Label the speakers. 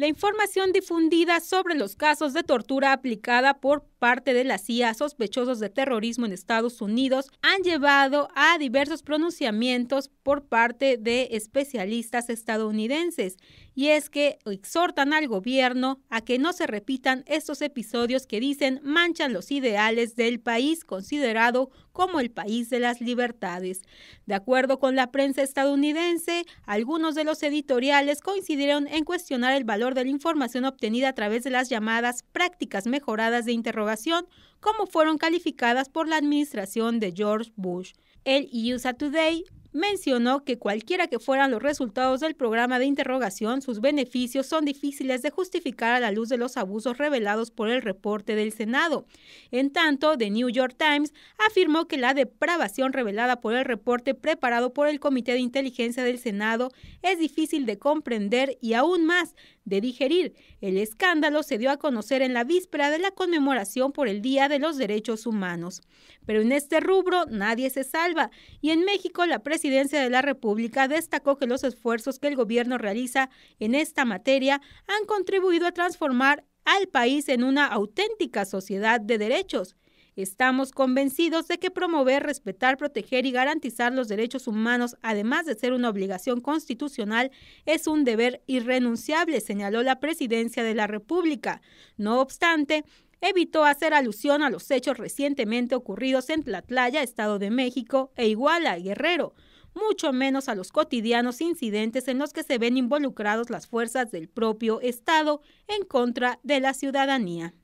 Speaker 1: La información difundida sobre los casos de tortura aplicada por parte de la CIA sospechosos de terrorismo en Estados Unidos han llevado a diversos pronunciamientos por parte de especialistas estadounidenses, y es que exhortan al gobierno a que no se repitan estos episodios que dicen manchan los ideales del país considerado como el país de las libertades. De acuerdo con la prensa estadounidense, algunos de los editoriales coincidieron en cuestionar el valor de la información obtenida a través de las llamadas prácticas mejoradas de interrogación como fueron calificadas por la administración de George Bush. El e USA Today Mencionó que cualquiera que fueran los resultados del programa de interrogación, sus beneficios son difíciles de justificar a la luz de los abusos revelados por el reporte del Senado. En tanto, The New York Times afirmó que la depravación revelada por el reporte preparado por el Comité de Inteligencia del Senado es difícil de comprender y aún más de digerir. El escándalo se dio a conocer en la víspera de la conmemoración por el Día de los Derechos Humanos. Pero en este rubro nadie se salva y en México la la Presidencia de la República destacó que los esfuerzos que el gobierno realiza en esta materia han contribuido a transformar al país en una auténtica sociedad de derechos. Estamos convencidos de que promover, respetar, proteger y garantizar los derechos humanos, además de ser una obligación constitucional, es un deber irrenunciable, señaló la Presidencia de la República. No obstante, evitó hacer alusión a los hechos recientemente ocurridos en Tlatlaya, Estado de México, e Iguala, Guerrero, mucho menos a los cotidianos incidentes en los que se ven involucrados las fuerzas del propio Estado en contra de la ciudadanía.